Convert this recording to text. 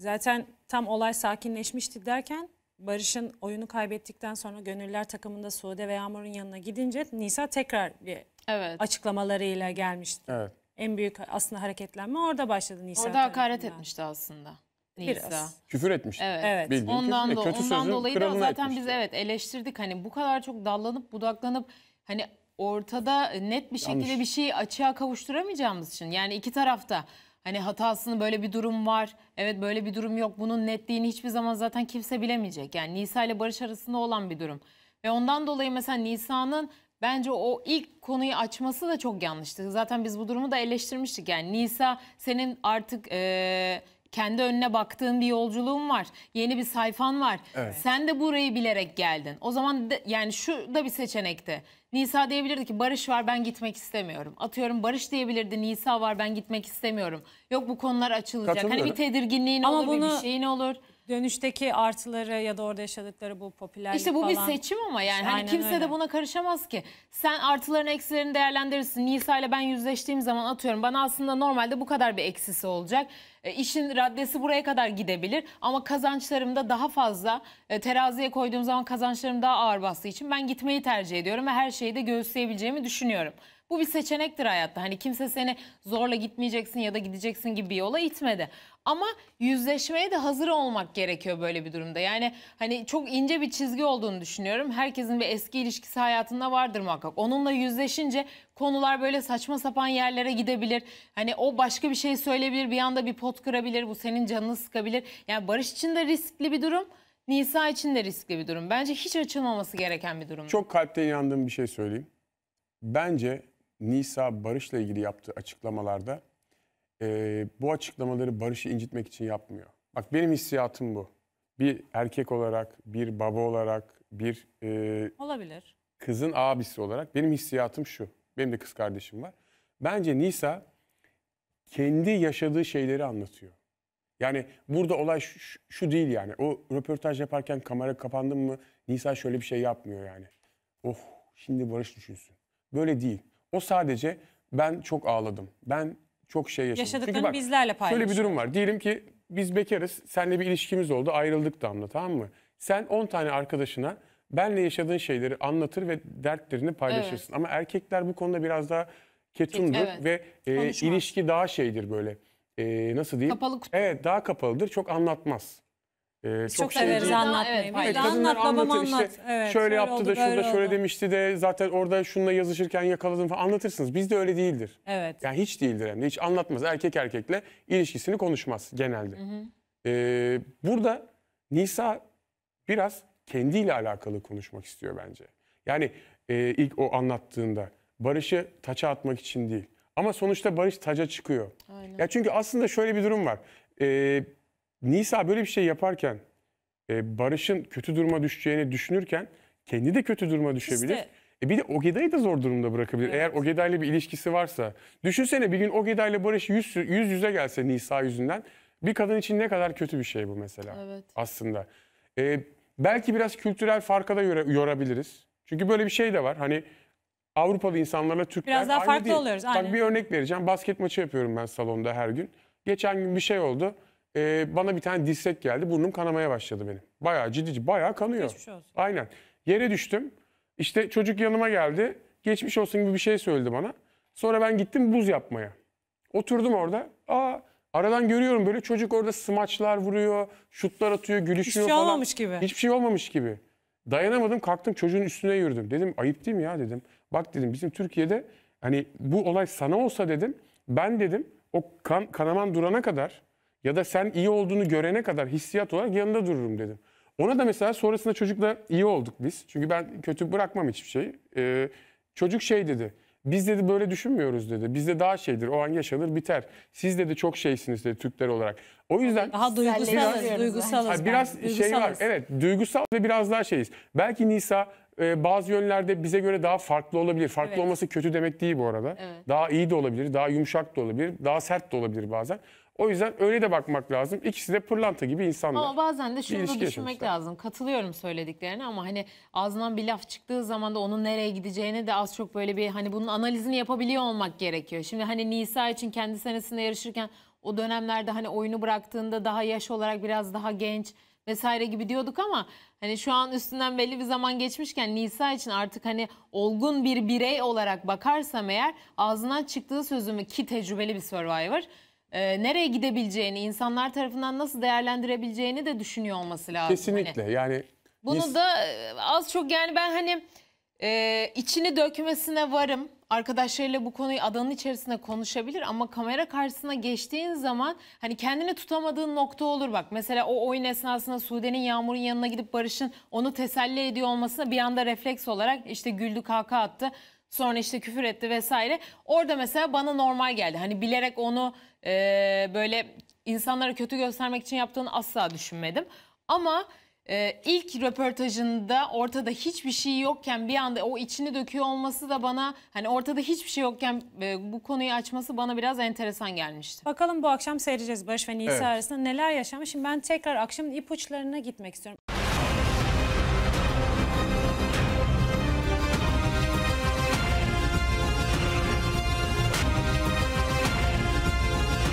Zaten tam olay sakinleşmişti derken Barış'ın oyunu kaybettikten sonra gönüller takımında Suade ve Yağmur'un yanına gidince Nisa tekrar bir evet. açıklamalarıyla gelmişti. Evet. En büyük aslında hareketlenme orada başladı Nisa. Orada hakaret etmişti aslında. Nisa. Biraz. Küfür etmiş. Evet. Bildiğin ondan küfür, e, do- kötü ondan dolayı da zaten etmişti. biz evet eleştirdik. Hani bu kadar çok dallanıp budaklanıp hani ortada net bir şekilde bir şeyi açığa kavuşturamayacağımız için. Yani iki tarafta Hani hatasını böyle bir durum var. Evet böyle bir durum yok. Bunun netliğini hiçbir zaman zaten kimse bilemeyecek. Yani Nisa ile Barış arasında olan bir durum. Ve ondan dolayı mesela Nisa'nın bence o ilk konuyu açması da çok yanlıştı. Zaten biz bu durumu da eleştirmiştik. Yani Nisa senin artık e, kendi önüne baktığın bir yolculuğun var. Yeni bir sayfan var. Evet. Sen de burayı bilerek geldin. O zaman de, yani şu da bir seçenekti. Nisa diyebilirdi ki Barış var ben gitmek istemiyorum. Atıyorum Barış diyebilirdi Nisa var ben gitmek istemiyorum. Yok bu konular açılacak. Hani bir tedirginliğin Ama olur bunu... bir şeyin olur dönüşteki artıları ya da orada yaşadıkları bu popülerlik İşte bu falan. bir seçim ama yani işte hani kimse öyle. de buna karışamaz ki. Sen artılarını eksilerini değerlendirirsin. Nisa ile ben yüzleştiğim zaman atıyorum bana aslında normalde bu kadar bir eksisi olacak. E, işin raddesi buraya kadar gidebilir ama kazançlarım da daha fazla e, teraziye koyduğum zaman kazançlarım daha ağır bastığı için ben gitmeyi tercih ediyorum ve her şey şeyi de göğüsleyebileceğimi düşünüyorum. Bu bir seçenektir hayatta. Hani kimse seni zorla gitmeyeceksin ya da gideceksin gibi bir yola itmedi. Ama yüzleşmeye de hazır olmak gerekiyor böyle bir durumda. Yani hani çok ince bir çizgi olduğunu düşünüyorum. Herkesin bir eski ilişkisi hayatında vardır muhakkak. Onunla yüzleşince konular böyle saçma sapan yerlere gidebilir. Hani o başka bir şey söyleyebilir, bir anda bir pot kırabilir, bu senin canını sıkabilir. Yani barış için de riskli bir durum. Nisa için de riskli bir durum. Bence hiç açılmaması gereken bir durum. Çok kalpte inandığım bir şey söyleyeyim. Bence Nisa Barış'la ilgili yaptığı açıklamalarda e, bu açıklamaları Barış'ı incitmek için yapmıyor. Bak benim hissiyatım bu. Bir erkek olarak, bir baba olarak, bir e, Olabilir. kızın abisi olarak benim hissiyatım şu. Benim de kız kardeşim var. Bence Nisa kendi yaşadığı şeyleri anlatıyor. Yani burada olay şu, şu değil yani. O röportaj yaparken kamera kapandı mı Nisa şöyle bir şey yapmıyor yani. Oh şimdi Barış düşünsün. Böyle değil. O sadece ben çok ağladım. Ben çok şey yaşadım. Yaşadıklarını Çünkü bak, bizlerle paylaşıyor. Şöyle bir durum var. Diyelim ki biz bekarız. Seninle bir ilişkimiz oldu. Ayrıldık Damla tamam mı? Sen 10 tane arkadaşına benle yaşadığın şeyleri anlatır ve dertlerini paylaşırsın. Evet. Ama erkekler bu konuda biraz daha ketumdur evet. ve e, ilişki daha şeydir böyle e, nasıl diyeyim? Kapalı kutu. Evet daha kapalıdır. Çok anlatmaz. Ee, çok, çok şey severiz anlatmayı. Evet, evet, anlat babam anlat. İşte anlat. Evet, şöyle, şöyle yaptı oldu, da şurada şöyle oldu. demişti de zaten orada şununla yazışırken yakaladım falan anlatırsınız. Bizde öyle değildir. Evet. Yani hiç değildir hem de hiç anlatmaz. Erkek erkekle ilişkisini konuşmaz genelde. Hı hı. Ee, burada Nisa biraz kendiyle alakalı konuşmak istiyor bence. Yani e, ilk o anlattığında Barış'ı taça atmak için değil. Ama sonuçta Barış taca çıkıyor. Aynen. Ya çünkü aslında şöyle bir durum var. Ee, Nisa böyle bir şey yaparken e, Barış'ın kötü duruma düşeceğini düşünürken kendi de kötü duruma düşebilir. İşte. E bir de Ogeday'ı da zor durumda bırakabilir. Evet. Eğer Ogeday'la bir ilişkisi varsa. Düşünsene bir gün Ogeday'la Barış yüz, yüz yüze gelse Nisa yüzünden. Bir kadın için ne kadar kötü bir şey bu mesela evet. aslında. E, belki biraz kültürel farka da yorabiliriz. Çünkü böyle bir şey de var. Hani Avrupalı insanlarla Türkler Biraz daha aynı farklı değil. oluyoruz, Bak aynen. bir örnek vereceğim. Basket maçı yapıyorum ben salonda her gün. Geçen gün bir şey oldu. Ee, bana bir tane dirsek geldi. Burnum kanamaya başladı benim. Bayağı ciddi, bayağı kanıyor. Geçmiş olsun. Aynen. Yere düştüm. İşte çocuk yanıma geldi. Geçmiş olsun gibi bir şey söyledi bana. Sonra ben gittim buz yapmaya. Oturdum orada. Aa aradan görüyorum böyle çocuk orada smaçlar vuruyor, şutlar atıyor, gülüşüyor Hiçbir şey olmamış gibi. Hiçbir şey olmamış gibi. Dayanamadım kalktım çocuğun üstüne yürüdüm. Dedim ayıp değil mi ya dedim. Bak dedim bizim Türkiye'de hani bu olay sana olsa dedim. Ben dedim o kan, kanaman durana kadar ya da sen iyi olduğunu görene kadar hissiyat olarak yanında dururum dedim. Ona da mesela sonrasında çocukla iyi olduk biz. Çünkü ben kötü bırakmam hiçbir şeyi. Ee, çocuk şey dedi. Biz dedi böyle düşünmüyoruz dedi. Bizde daha şeydir o an yaşanır biter. Siz dedi çok şeysiniz dedi Türkler olarak. O yüzden Daha duygusalız, biraz, duygusalız. Ha, biraz ben, şey var. Evet, duygusal ve biraz daha şeyiz. Belki Nisa e, bazı yönlerde bize göre daha farklı olabilir. Farklı Evet. olması kötü demek değil bu arada. Evet. Daha iyi de olabilir, daha yumuşak da olabilir, daha sert de olabilir bazen. O yüzden öyle de bakmak lazım. İkisi de pırlanta gibi insanlar. Ama bazen de şunu da düşünmek yaşamışlar. lazım. Katılıyorum söylediklerine ama hani ağzından bir laf çıktığı zaman da onun nereye gideceğini de az çok böyle bir hani bunun analizini yapabiliyor olmak gerekiyor. Şimdi hani Nisa için kendi senesinde yarışırken o dönemlerde hani oyunu bıraktığında daha yaş olarak biraz daha genç vesaire gibi diyorduk ama hani şu an üstünden belli bir zaman geçmişken Nisa için artık hani olgun bir birey olarak bakarsam eğer ağzından çıktığı sözümü ki tecrübeli bir Survivor e, nereye gidebileceğini, insanlar tarafından nasıl değerlendirebileceğini de düşünüyor olması lazım. Kesinlikle hani, yani. Bunu da e, az çok yani ben hani e, içini dökmesine varım. Arkadaşlarıyla bu konuyu adanın içerisinde konuşabilir ama kamera karşısına geçtiğin zaman hani kendini tutamadığın nokta olur bak. Mesela o oyun esnasında Sude'nin Yağmur'un yanına gidip Barış'ın onu teselli ediyor olmasına bir anda refleks olarak işte güldü kaka attı. Sonra işte küfür etti vesaire. Orada mesela bana normal geldi. Hani bilerek onu e, böyle insanlara kötü göstermek için yaptığını asla düşünmedim. Ama e, ilk röportajında ortada hiçbir şey yokken bir anda o içini döküyor olması da bana hani ortada hiçbir şey yokken e, bu konuyu açması bana biraz enteresan gelmişti. Bakalım bu akşam seyredeceğiz Barış ve Nisa evet. arasında neler yaşamış? Şimdi ben tekrar akşamın ipuçlarına gitmek istiyorum.